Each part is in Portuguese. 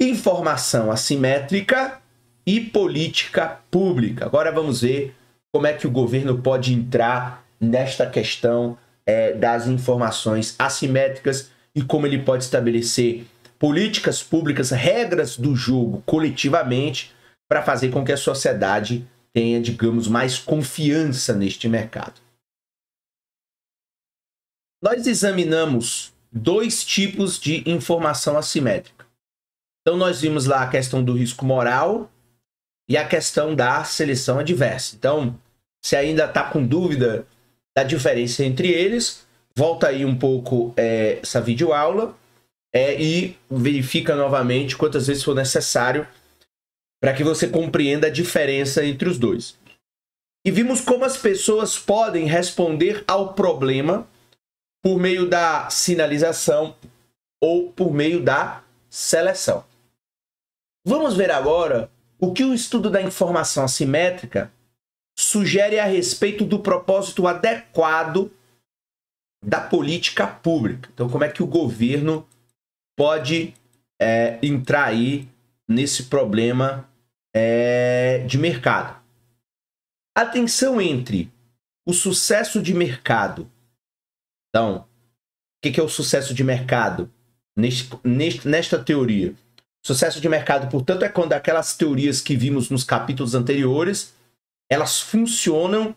informação assimétrica e política pública. Agora vamos ver como é que o governo pode entrar nesta questão é, das informações assimétricas e como ele pode estabelecer políticas públicas, regras do jogo coletivamente para fazer com que a sociedade tenha, digamos, mais confiança neste mercado. Nós examinamos dois tipos de informação assimétrica então nós vimos lá a questão do risco moral e a questão da seleção adversa. Então, se ainda está com dúvida da diferença entre eles, volta aí um pouco é, essa videoaula é, e verifica novamente quantas vezes for necessário para que você compreenda a diferença entre os dois. E vimos como as pessoas podem responder ao problema por meio da sinalização ou por meio da seleção. Vamos ver agora o que o estudo da informação assimétrica sugere a respeito do propósito adequado da política pública. Então, como é que o governo pode é, entrar aí nesse problema é, de mercado? A tensão entre o sucesso de mercado. Então, o que é o sucesso de mercado neste, nesta teoria? Sucesso de mercado, portanto, é quando aquelas teorias que vimos nos capítulos anteriores, elas funcionam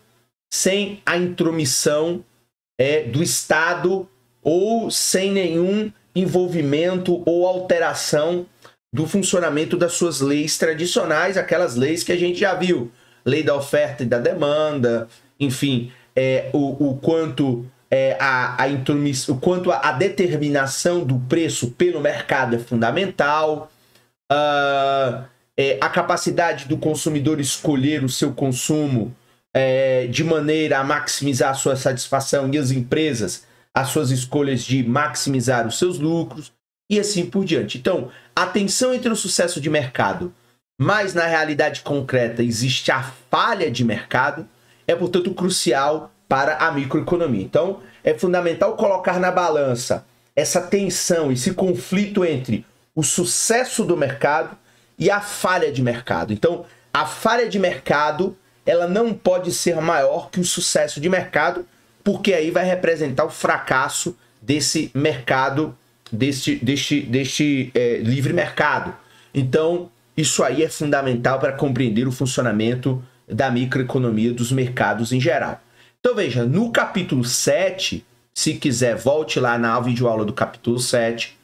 sem a intromissão é, do Estado ou sem nenhum envolvimento ou alteração do funcionamento das suas leis tradicionais, aquelas leis que a gente já viu, lei da oferta e da demanda, enfim, é, o, o, quanto é, a, a o quanto a, a determinação do preço pelo mercado é fundamental, uh, é, a capacidade do consumidor escolher o seu consumo é, de maneira a maximizar a sua satisfação e as empresas as suas escolhas de maximizar os seus lucros e assim por diante. Então, a tensão entre o sucesso de mercado, mas na realidade concreta existe a falha de mercado, é portanto crucial para a microeconomia. Então, é fundamental colocar na balança essa tensão, esse conflito entre o sucesso do mercado e a falha de mercado. Então, a falha de mercado ela não pode ser maior que o sucesso de mercado, porque aí vai representar o fracasso desse mercado, deste, deste, deste é, livre mercado. Então, isso aí é fundamental para compreender o funcionamento da microeconomia dos mercados em geral. Então, veja, no capítulo 7, se quiser, volte lá na videoaula do capítulo 7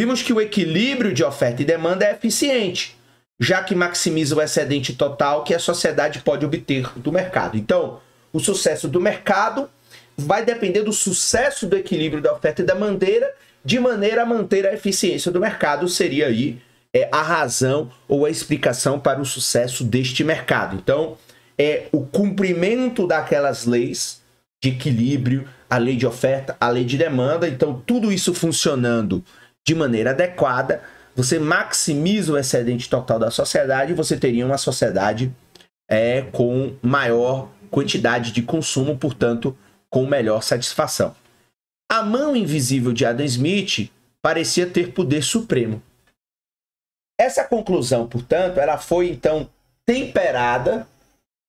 Vimos que o equilíbrio de oferta e demanda é eficiente, já que maximiza o excedente total que a sociedade pode obter do mercado. Então, o sucesso do mercado vai depender do sucesso do equilíbrio da oferta e da bandeira, de maneira a manter a eficiência do mercado, seria aí é, a razão ou a explicação para o sucesso deste mercado. Então, é o cumprimento daquelas leis de equilíbrio, a lei de oferta, a lei de demanda. Então, tudo isso funcionando de maneira adequada, você maximiza o excedente total da sociedade e você teria uma sociedade é, com maior quantidade de consumo, portanto, com melhor satisfação. A mão invisível de Adam Smith parecia ter poder supremo. Essa conclusão, portanto, ela foi então temperada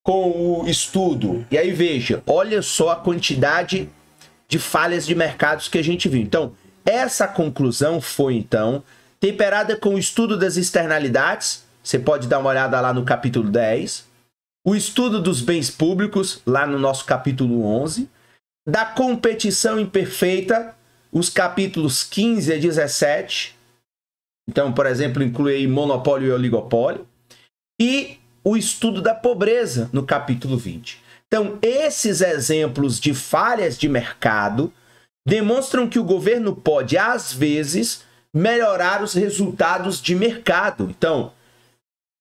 com o estudo. E aí veja, olha só a quantidade de falhas de mercados que a gente viu. Então, essa conclusão foi, então, temperada com o estudo das externalidades, você pode dar uma olhada lá no capítulo 10, o estudo dos bens públicos, lá no nosso capítulo 11, da competição imperfeita, os capítulos 15 a 17. Então, por exemplo, inclui monopólio e oligopólio. E o estudo da pobreza, no capítulo 20. Então, esses exemplos de falhas de mercado demonstram que o governo pode, às vezes, melhorar os resultados de mercado. Então,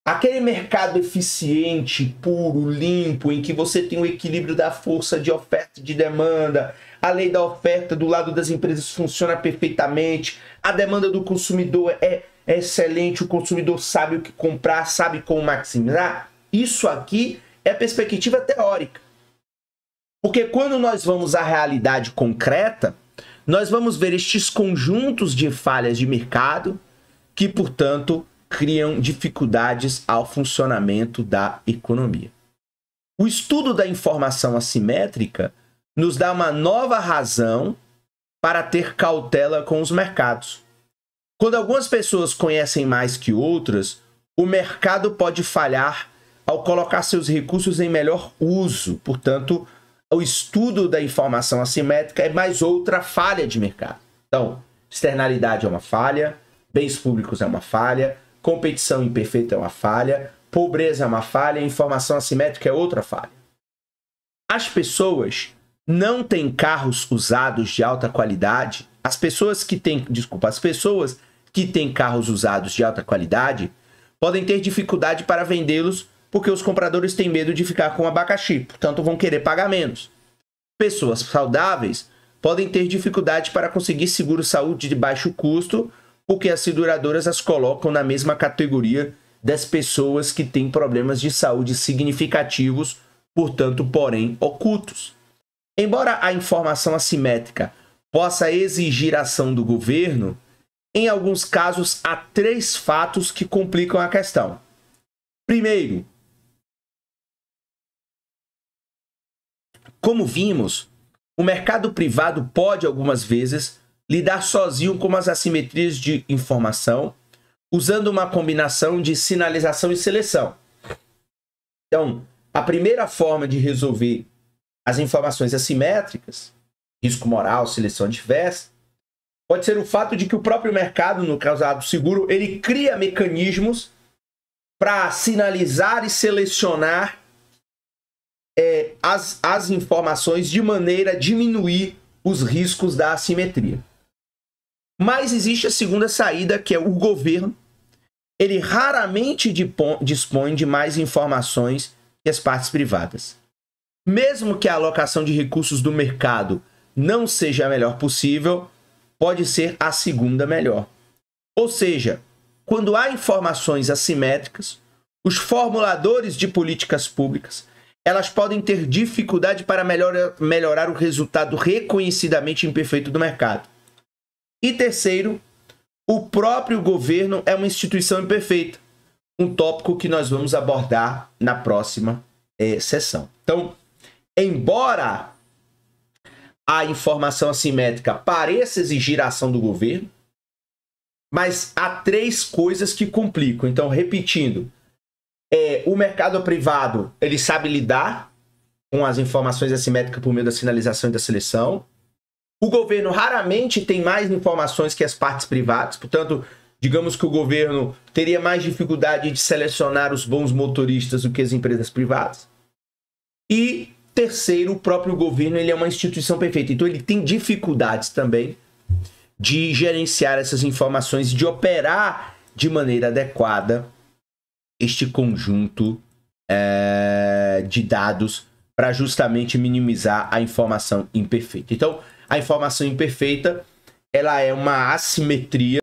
aquele mercado eficiente, puro, limpo, em que você tem o equilíbrio da força de oferta e de demanda, a lei da oferta do lado das empresas funciona perfeitamente, a demanda do consumidor é excelente, o consumidor sabe o que comprar, sabe como maximizar. Isso aqui é perspectiva teórica. Porque quando nós vamos à realidade concreta, nós vamos ver estes conjuntos de falhas de mercado que, portanto, criam dificuldades ao funcionamento da economia. O estudo da informação assimétrica nos dá uma nova razão para ter cautela com os mercados. Quando algumas pessoas conhecem mais que outras, o mercado pode falhar ao colocar seus recursos em melhor uso, portanto, o estudo da informação assimétrica é mais outra falha de mercado. Então, externalidade é uma falha, bens públicos é uma falha, competição imperfeita é uma falha, pobreza é uma falha, informação assimétrica é outra falha. As pessoas não têm carros usados de alta qualidade. As pessoas que têm, desculpa, as pessoas que têm carros usados de alta qualidade podem ter dificuldade para vendê-los porque os compradores têm medo de ficar com abacaxi, portanto vão querer pagar menos. Pessoas saudáveis podem ter dificuldade para conseguir seguro saúde de baixo custo, porque as seguradoras as colocam na mesma categoria das pessoas que têm problemas de saúde significativos, portanto, porém ocultos. Embora a informação assimétrica possa exigir ação do governo, em alguns casos há três fatos que complicam a questão. Primeiro, Como vimos, o mercado privado pode algumas vezes lidar sozinho com as assimetrias de informação, usando uma combinação de sinalização e seleção. Então, a primeira forma de resolver as informações assimétricas, risco moral, seleção diversa, pode ser o fato de que o próprio mercado, no caso do seguro, ele cria mecanismos para sinalizar e selecionar é, as, as informações de maneira a diminuir os riscos da assimetria. Mas existe a segunda saída, que é o governo. Ele raramente dispõe de mais informações que as partes privadas. Mesmo que a alocação de recursos do mercado não seja a melhor possível, pode ser a segunda melhor. Ou seja, quando há informações assimétricas, os formuladores de políticas públicas elas podem ter dificuldade para melhor, melhorar o resultado reconhecidamente imperfeito do mercado. E terceiro, o próprio governo é uma instituição imperfeita, um tópico que nós vamos abordar na próxima é, sessão. Então, embora a informação assimétrica pareça exigir a ação do governo, mas há três coisas que complicam. Então, repetindo, é, o mercado privado, ele sabe lidar com as informações assimétricas por meio da sinalização e da seleção. O governo raramente tem mais informações que as partes privadas, portanto, digamos que o governo teria mais dificuldade de selecionar os bons motoristas do que as empresas privadas. E terceiro, o próprio governo ele é uma instituição perfeita, então ele tem dificuldades também de gerenciar essas informações, de operar de maneira adequada este conjunto é, de dados para justamente minimizar a informação imperfeita. Então, a informação imperfeita ela é uma assimetria